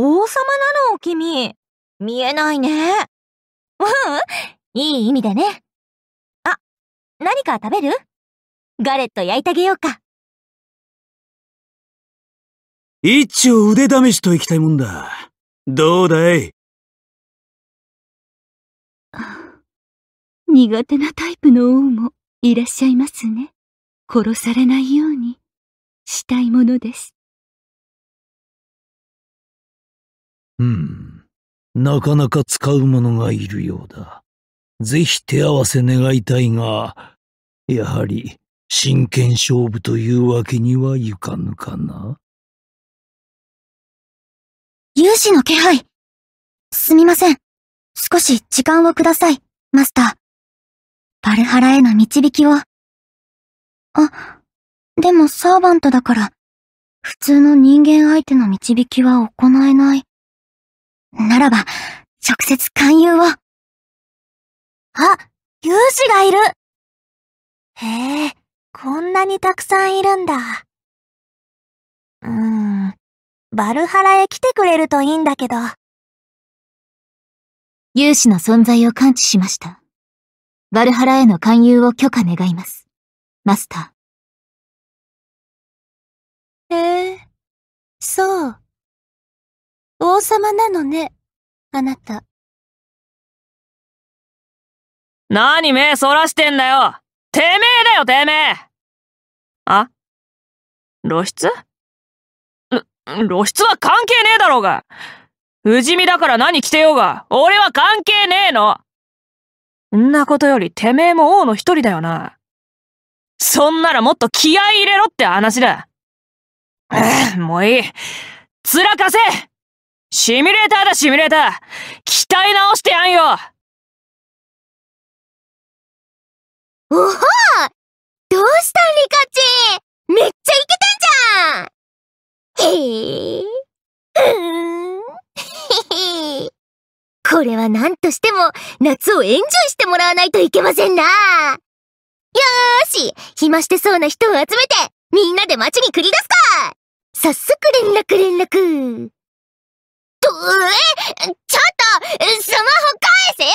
王様なの、君。見えないね。うん、いい意味でね。あ、何か食べるガレット焼いてあげようか。一応腕試しといきたいもんだ。どうだい苦手なタイプの王もいらっしゃいますね。殺されないようにしたいものです。うん。なかなか使うものがいるようだ。ぜひ手合わせ願いたいが、やはり真剣勝負というわけにはいかぬかな。勇士の気配すみません。少し時間をください、マスター。バルハラへの導きを。あ、でもサーバントだから、普通の人間相手の導きは行えない。有志がいるへえ、こんなにたくさんいるんだ。うーん、バルハラへ来てくれるといいんだけど。有志の存在を感知しました。バルハラへの勧誘を許可願います。マスター。へえ、そう。王様なのね、あなた。何目そらしてんだよてめえだよてめえあ露出露出は関係ねえだろうが不死身だから何着てようが俺は関係ねえのんなことよりてめえも王の一人だよな。そんならもっと気合入れろって話だ。もういい。つらかせシミュレーターだシミュレーター鍛え直してやんよおほどうしたリカチめっちゃイケてんじゃんへえ。うーん。これは何としても夏をエンジョイしてもらわないといけませんな。よーし、暇してそうな人を集めてみんなで街に繰り出すか早速連絡連絡。と、え、ちょっと、スマホ返せよ